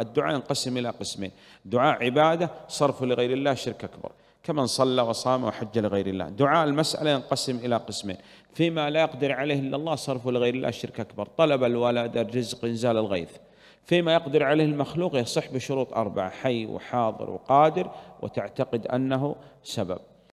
الدعاء ينقسم إلى قسمين دعاء عبادة صرف لغير الله شرك أكبر كمن صلى وصام وحج لغير الله دعاء المسألة ينقسم إلى قسمين فيما لا يقدر عليه إلا الله صرف لغير الله شرك أكبر طلب الولد الرزق إنزال الغيث فيما يقدر عليه المخلوق يصح بشروط أربعة حي وحاضر وقادر وتعتقد أنه سبب